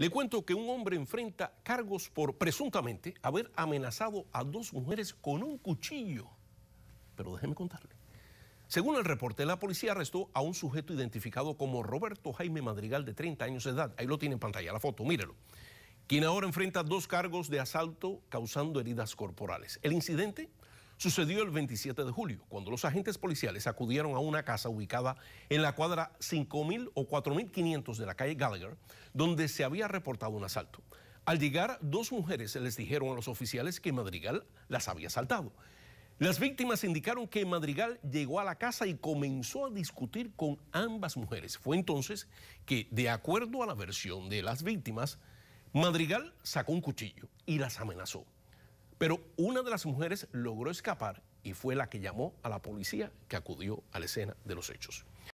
Le cuento que un hombre enfrenta cargos por presuntamente haber amenazado a dos mujeres con un cuchillo. Pero déjeme contarle. Según el reporte, la policía arrestó a un sujeto identificado como Roberto Jaime Madrigal, de 30 años de edad. Ahí lo tiene en pantalla la foto, mírelo. Quien ahora enfrenta dos cargos de asalto causando heridas corporales. El incidente sucedió el 27 de julio, cuando los agentes policiales acudieron a una casa ubicada en la cuadra 5.000 o 4.500 de la calle Gallagher, donde se había reportado un asalto. Al llegar, dos mujeres les dijeron a los oficiales que Madrigal las había asaltado. Las víctimas indicaron que Madrigal llegó a la casa y comenzó a discutir con ambas mujeres. Fue entonces que, de acuerdo a la versión de las víctimas, Madrigal sacó un cuchillo y las amenazó. Pero una de las mujeres logró escapar y fue la que llamó a la policía que acudió a la escena de los hechos.